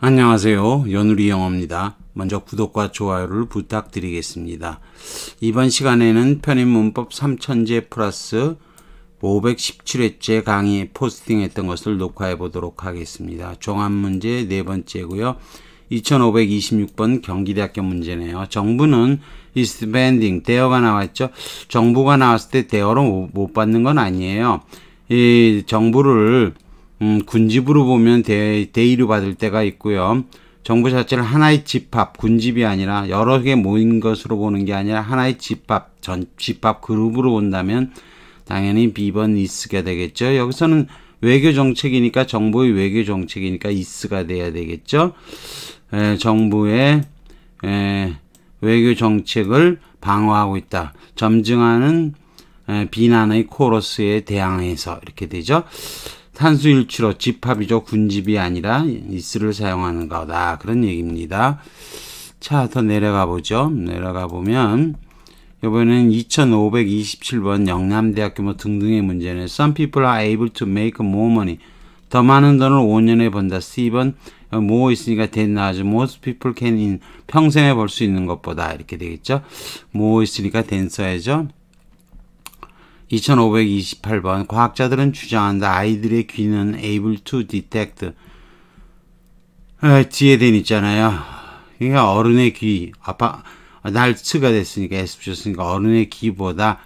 안녕하세요. 연우리 영어입니다. 먼저 구독과 좋아요를 부탁드리겠습니다. 이번 시간에는 편입문법 3천제 플러스 517회째 강의 포스팅했던 것을 녹화해 보도록 하겠습니다. 종합문제 네 번째고요. 2526번 경기대학교 문제네요. 정부는 이스밴딩 대어가 나왔죠. 정부가 나왔을 때대어로못 받는 건 아니에요. 이 정부를 음, 군집으로 보면 대, 대의를 받을 때가 있고요. 정부 자체를 하나의 집합, 군집이 아니라 여러 개 모인 것으로 보는 게 아니라 하나의 집합, 전 집합 그룹으로 본다면 당연히 비번 이스가 되겠죠. 여기서는 외교 정책이니까 정부의 외교 정책이니까 이스가 돼야 되겠죠. 에, 정부의 에, 외교 정책을 방어하고 있다. 점증하는 비난의 코러스에 대항해서 이렇게 되죠. 탄수일치로 집합이죠. 군집이 아니라 이스를 사용하는 거다. 그런 얘기입니다. 자, 더 내려가 보죠. 내려가 보면 이번에는 2527번 영남대학교 뭐 등등의 문제는 Some people are able to make more money. 더 많은 돈을 5년에 번다. C번 뭐 있으니까 된나죠. Most people can in 평생에 벌 수 있는 것보다 이렇게 되겠죠. 뭐 있으니까 된 써야죠. 2528번 과학자들은 주장한다. 아이들의 귀는 able to detect 아, 에된 있잖아요. 그러니까 어른의 귀 아빠 날츠가 됐으니까 에스프셨으니까 어른의 귀보다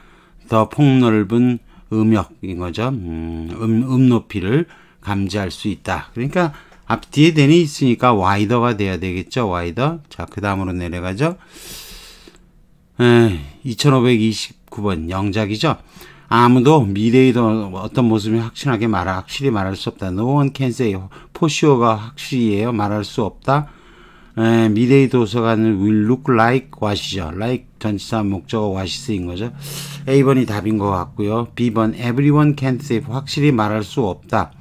더 폭넓은 음역인 거죠. 음, 음, 음 높이를 감지할 수 있다. 그러니까 앞뒤에 대니 있으니까 와이더가 돼야 되겠죠. 와이더. 자, 그 다음으로 내려가죠. 에, 2 9번 영작이죠. 아무도 미래의 어떤 모습이확실하게 말하, 확실히 말할 수 없다. No one can say for sure가 확실히에요. 말할 수 없다. 에, 미래의 도서관은 will look like what이죠. like 전치사 목적어 what이인 거죠. A번이 답인 것 같고요. B번 everyone can say 확실히 말할 수 없다.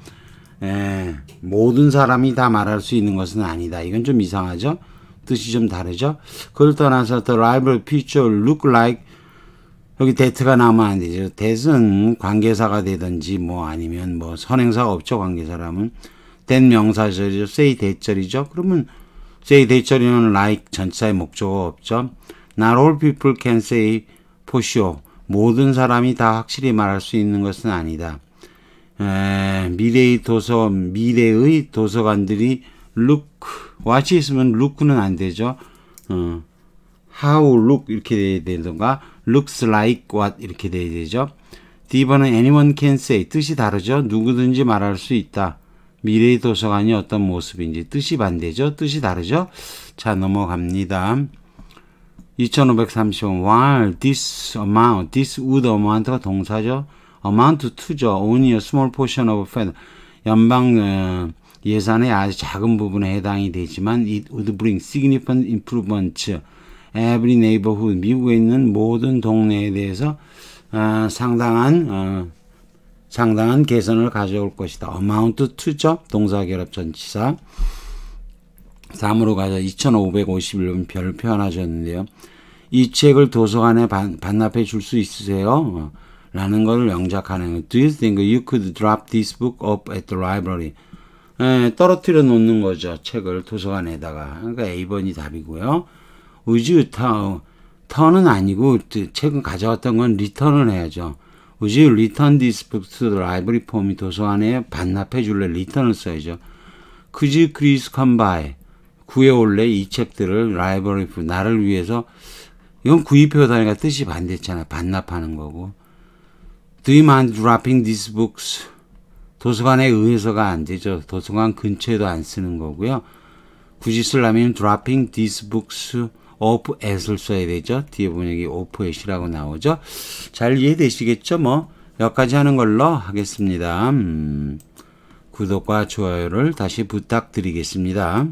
에, 모든 사람이 다 말할 수 있는 것은 아니다. 이건 좀 이상하죠. 뜻이 좀 다르죠. 그걸 떠나서 the rival future look like 여기 데트가 나면 안 되죠. 데은 관계사가 되든지 뭐 아니면 뭐 선행사가 없죠. 관계사라면. 된 명사절이죠. s a 대절이죠. 그러면 s a 대절이는 like 전치의 목적어 없죠. Not all people can say for sure. 모든 사람이 다 확실히 말할 수 있는 것은 아니다. 에, 미래의 도서, 미래의 도서관들이 look, watch 있으면 look는 안 되죠. 어. how look 이렇게 돼야 되던가 looks like what 이렇게 돼야 되죠. D번은 anyone can say 뜻이 다르죠. 누구든지 말할 수 있다. 미래의 도서관이 어떤 모습인지 뜻이 반대죠. 뜻이 다르죠. 자 넘어갑니다. 2530원 while this amount, this would amount가 동사죠. amount to죠. only a small portion of fed 연방 어, 예산의 아주 작은 부분에 해당이 되지만 it would bring significant improvements 에브리 네이버후 미국에 있는 모든 동네에 대해서 어, 상당한 어, 상당한 개선을 가져올 것이다. amount to죠. 동사 결합 전치사 3으로 가자 2551번 별을 표현하셨는데요. 이 책을 도서관에 반, 반납해 줄 수 있으세요? 라는 것 영작하는 Do you think you could drop this book up at the library? 에, 예, 떨어뜨려 놓는 거죠. 책을 도서관에다가. 그러니까 A번이 답이고요. 우즈 타운 턴은 아니고 그 최근 가져왔던 건 리턴을 해야죠. 우즈 리턴 디스펙트 라이브리 폼이 도서관에 반납해 줄래 리턴을 써야죠. 그지 크리스 컴바에 구해올래 이 책들을 라이브리 폼 나를 위해서 이건 구입해오다니 뜻이 반대잖아 반납하는 거고. Do you mind dropping these books? 도서관에 의해서가 안 되죠. 도서관 근처에도 안 쓰는 거고요. 굳이 쓰려면 dropping these books of as을 써야 되죠. 뒤에 보면 여기 of as이라고 나오죠. 잘 이해되시겠죠? 뭐 여기까지 하는 걸로 하겠습니다. 음, 구독과 좋아요를 다시 부탁드리겠습니다.